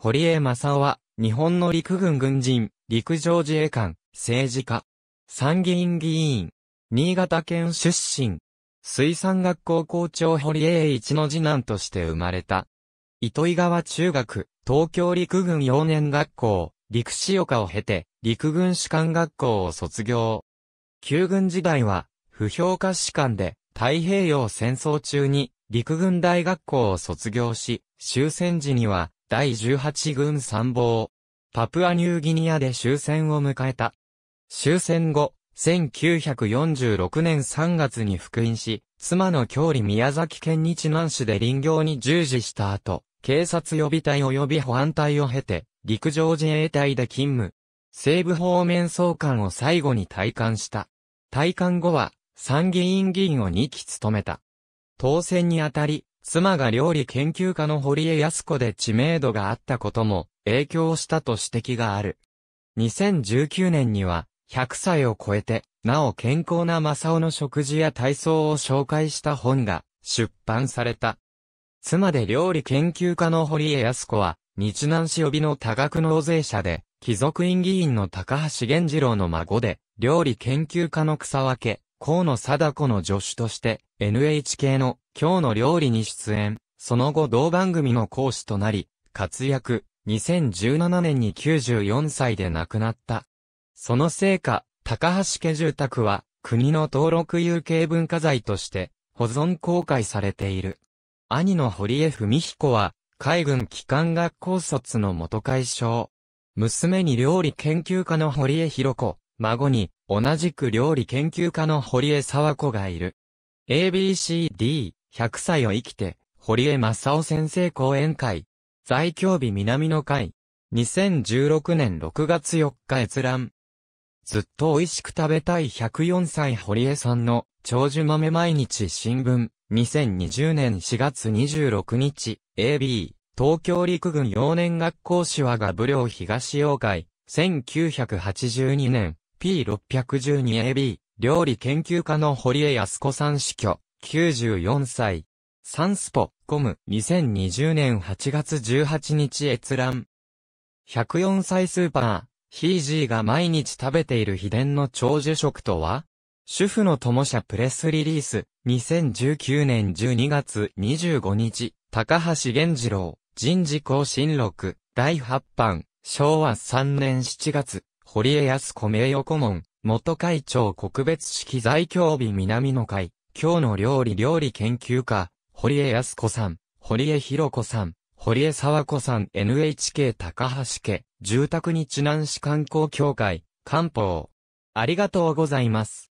堀江正夫は、日本の陸軍軍人、陸上自衛官、政治家、参議院議員、新潟県出身、水産学校校長堀江一の次男として生まれた。糸井川中学、東京陸軍幼年学校、陸士岡を経て、陸軍士官学校を卒業。旧軍時代は、不評価士官で、太平洋戦争中に、陸軍大学校を卒業し、終戦時には、第18軍参謀。パプアニューギニアで終戦を迎えた。終戦後、1946年3月に復員し、妻の郷里宮崎県日南市で林業に従事した後、警察予備隊及び保安隊を経て、陸上自衛隊で勤務。西部方面総監を最後に退官した。退官後は、参議院議員を2期務めた。当選にあたり、妻が料理研究家の堀江康子で知名度があったことも影響したと指摘がある。2019年には、100歳を超えて、なお健康な正雄の食事や体操を紹介した本が出版された。妻で料理研究家の堀江康子は、日南市予備の多額納税者で、貴族院議員の高橋源次郎の孫で、料理研究家の草分け、河野貞子の助手として NHK の今日の料理に出演、その後同番組の講師となり、活躍、2017年に94歳で亡くなった。その成果、高橋家住宅は国の登録有形文化財として保存公開されている。兄の堀江文彦は海軍機関学校卒の元会長。娘に料理研究家の堀江博子、孫に同じく料理研究家の堀江沢子がいる。ABCD、100歳を生きて、堀江正夫先生講演会。在京日南の会。2016年6月4日閲覧。ずっと美味しく食べたい104歳堀江さんの長寿豆毎日新聞。2020年4月26日。AB、東京陸軍幼年学校士話が武良東洋会。1982年 P612AB、料理研究家の堀江康子さん死去、94歳。サンスポ、コム、2020年8月18日閲覧。104歳スーパー、ヒージーが毎日食べている秘伝の長寿食とは主婦の友社プレスリリース、2019年12月25日、高橋源次郎、人事更新録、第8版、昭和3年7月、堀江康子名誉顧問、元会長国別式在京日南の会、今日の料理料理研究家、堀江康子さん、堀江博子さん、堀江沢子さん NHK 高橋家、住宅に地南市観光協会、官報。ありがとうございます。